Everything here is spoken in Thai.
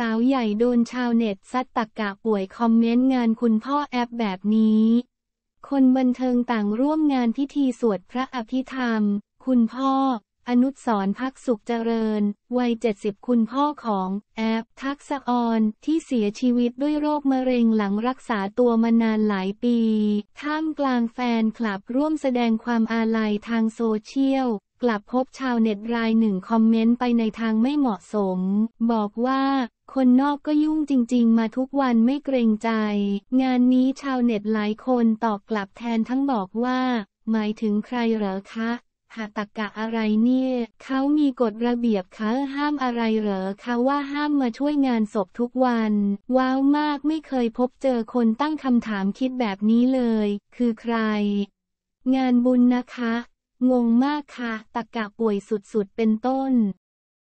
สาวใหญ่โดนชาวเน็ต ซัดตักกะป่วยคอมเมนต์งานคุณพ่อแอปแบบนี้ คนบันเทิงต่างร่วมงานพิธีสวดพระอภิธรรม คุณพ่อ อนุสรพักสุขเจริญ วัย 70 คุณพ่อของ แอปทักษออนที่เสียชีวิตด้วยโรคมะเร็งหลังรักษาตัวมานานหลายปี ท่ามกลางแฟนคลับร่วมแสดงความอาลัยทางโซเชียลกลับพบชาวเน็ตรายหนึ่งคอมเมนต์ไปในทางไม่เหมาะสม บอกว่า คนนอกก็ยุ่งจริงๆมาทุกวันไม่เกรงใจ งานนี้ชาวเน็ตหลายคนตอบกลับแทนทั้งบอกว่า หมายถึงใครเหรอคะ หาตักกะอะไรเนี่ย เขามีกฎระเบียบเขาห้ามอะไรเหรอคะว่าห้ามมาช่วยงานศพทุกวัน ว้าวมากไม่เคยพบเจอคนตั้งคำถามคิดแบบนี้เลย คือใคร งานบุญนะคะงงมากค่ะตะกะป่วยสุดๆ เป็นต้น